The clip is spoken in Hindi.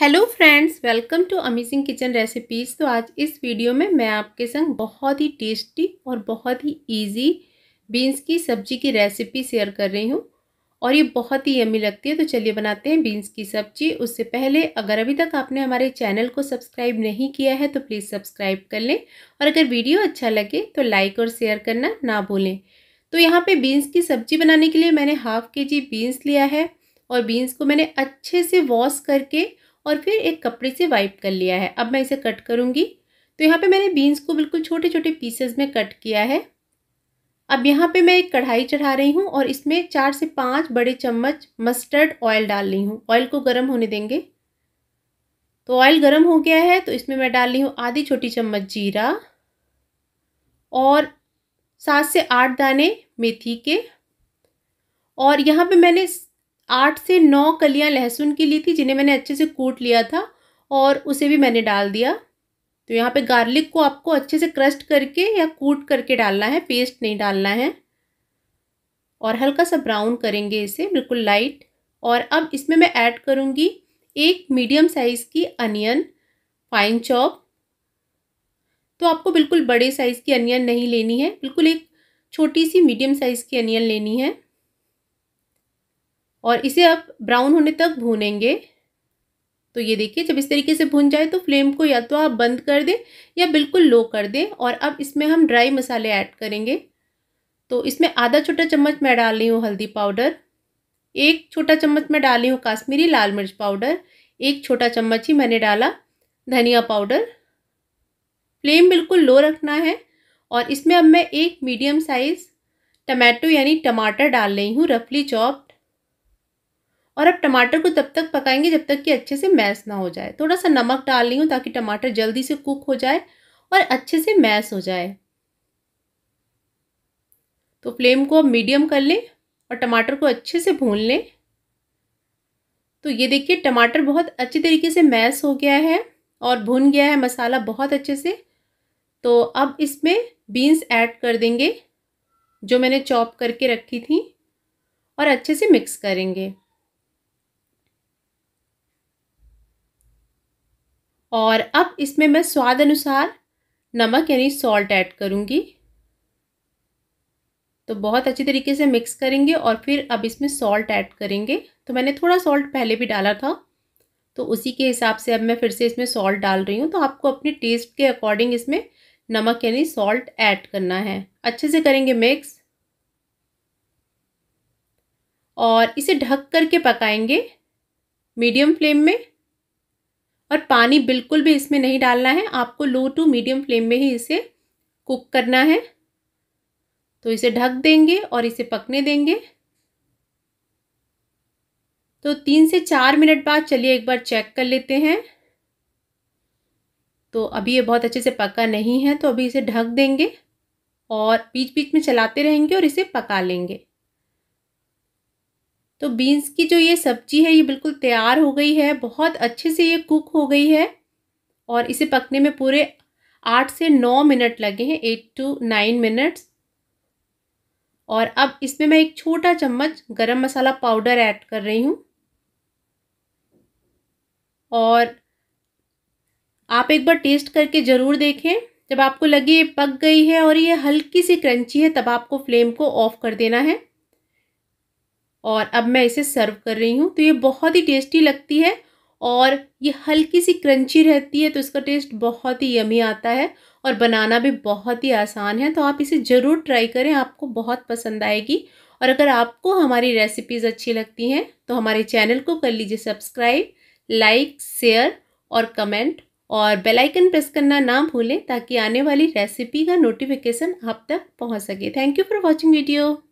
hello friends welcome to amazing kitchen recipes तो आज इस वीडियो में मैं आपके संग बहुत ही टेस्टी और बहुत ही इजी बीन्स की सब्जी की रेसिपी शेयर कर रही हूँ और ये बहुत ही यमी लगती है तो चलिए बनाते हैं बीन्स की सब्जी उससे पहले अगर अभी तक आपने हमारे चैनल को सब्सक्राइब नहीं किया है तो प्लीज़ सब्सक्राइब कर लें और अगर वीडियो अच्छा लगे तो लाइक और शेयर करना ना भूलें तो यहाँ पर बीन्स की सब्जी बनाने के लिए मैंने हाफ़ के जी बीन्स लिया है और बीन्स को मैंने अच्छे से वॉश करके और फिर एक कपड़े से वाइप कर लिया है अब मैं इसे कट करूँगी तो यहाँ पे मैंने बीन्स को बिल्कुल छोटे छोटे पीसेस में कट किया है अब यहाँ पे मैं एक कढ़ाई चढ़ा रही हूँ और इसमें चार से पाँच बड़े चम्मच मस्टर्ड ऑयल डाल रही हूँ ऑयल को गर्म होने देंगे तो ऑयल गर्म हो गया है तो इसमें मैं डाल रही हूँ आधी छोटी चम्मच जीरा और सात से आठ दाने मेथी के और यहाँ पे मैंने आठ से नौ कलियां लहसुन की ली थी जिन्हें मैंने अच्छे से कूट लिया था और उसे भी मैंने डाल दिया तो यहाँ पे गार्लिक को आपको अच्छे से क्रस्ट करके या कूट करके डालना है पेस्ट नहीं डालना है और हल्का सा ब्राउन करेंगे इसे बिल्कुल लाइट और अब इसमें मैं ऐड करूँगी एक मीडियम साइज़ की अनियन फाइन चॉप तो आपको बिल्कुल बड़े साइज़ की अनियन नहीं लेनी है बिल्कुल एक छोटी सी मीडियम साइज़ की अनियन लेनी है और इसे आप ब्राउन होने तक भूनेंगे तो ये देखिए जब इस तरीके से भून जाए तो फ्लेम को या तो आप बंद कर दें या बिल्कुल लो कर दें और अब इसमें हम ड्राई मसाले ऐड करेंगे तो इसमें आधा छोटा चम्मच मैं डाल रही हूँ हल्दी पाउडर एक छोटा चम्मच मैं डाल रही हूँ काश्मीरी लाल मिर्च पाउडर एक छोटा चम्मच ही मैंने डाला धनिया पाउडर फ्लेम बिल्कुल लो रखना है और इसमें अब मैं एक मीडियम साइज़ टमाटो यानी टमाटर डाल रही हूँ रफली चॉप और अब टमाटर को तब तक पकाएंगे जब तक कि अच्छे से मैश ना हो जाए थोड़ा सा नमक डाल रही हूँ ताकि टमाटर जल्दी से कुक हो जाए और अच्छे से मैश हो जाए तो फ्लेम को अब मीडियम कर लें और टमाटर को अच्छे से भून लें तो ये देखिए टमाटर बहुत अच्छी तरीके से मैश हो गया है और भुन गया है मसाला बहुत अच्छे से तो अब इसमें बीन्स ऐड कर देंगे जो मैंने चॉप करके रखी थी और अच्छे से मिक्स करेंगे और अब इसमें मैं स्वाद अनुसार नमक यानी सॉल्ट ऐड करूँगी तो बहुत अच्छी तरीके से मिक्स करेंगे और फिर अब इसमें सॉल्ट ऐड करेंगे तो मैंने थोड़ा सॉल्ट पहले भी डाला था तो उसी के हिसाब से अब मैं फिर से इसमें सॉल्ट डाल रही हूँ तो आपको अपने टेस्ट के अकॉर्डिंग इसमें नमक यानी सॉल्ट ऐड करना है अच्छे से करेंगे मिक्स और इसे ढक करके पकाएंगे मीडियम फ्लेम में और पानी बिल्कुल भी इसमें नहीं डालना है आपको लो टू मीडियम फ्लेम में ही इसे कुक करना है तो इसे ढक देंगे और इसे पकने देंगे तो तीन से चार मिनट बाद चलिए एक बार चेक कर लेते हैं तो अभी ये बहुत अच्छे से पका नहीं है तो अभी इसे ढक देंगे और बीच बीच में चलाते रहेंगे और इसे पका लेंगे तो बीन्स की जो ये सब्जी है ये बिल्कुल तैयार हो गई है बहुत अच्छे से ये कुक हो गई है और इसे पकने में पूरे आठ से नौ मिनट लगे हैं एट टू नाइन मिनट्स और अब इसमें मैं एक छोटा चम्मच गरम मसाला पाउडर ऐड कर रही हूँ और आप एक बार टेस्ट करके ज़रूर देखें जब आपको लगे ये पक गई है और ये हल्की सी क्रंची है तब आपको फ्लेम को ऑफ़ कर देना है और अब मैं इसे सर्व कर रही हूँ तो ये बहुत ही टेस्टी लगती है और ये हल्की सी क्रंची रहती है तो इसका टेस्ट बहुत ही यमी आता है और बनाना भी बहुत ही आसान है तो आप इसे ज़रूर ट्राई करें आपको बहुत पसंद आएगी और अगर आपको हमारी रेसिपीज़ अच्छी लगती हैं तो हमारे चैनल को कर लीजिए सब्सक्राइब लाइक शेयर और कमेंट और बेल आइकन प्रेस करना ना भूलें ताकि आने वाली रेसिपी का नोटिफिकेशन आप तक पहुंच सके thank you for watching video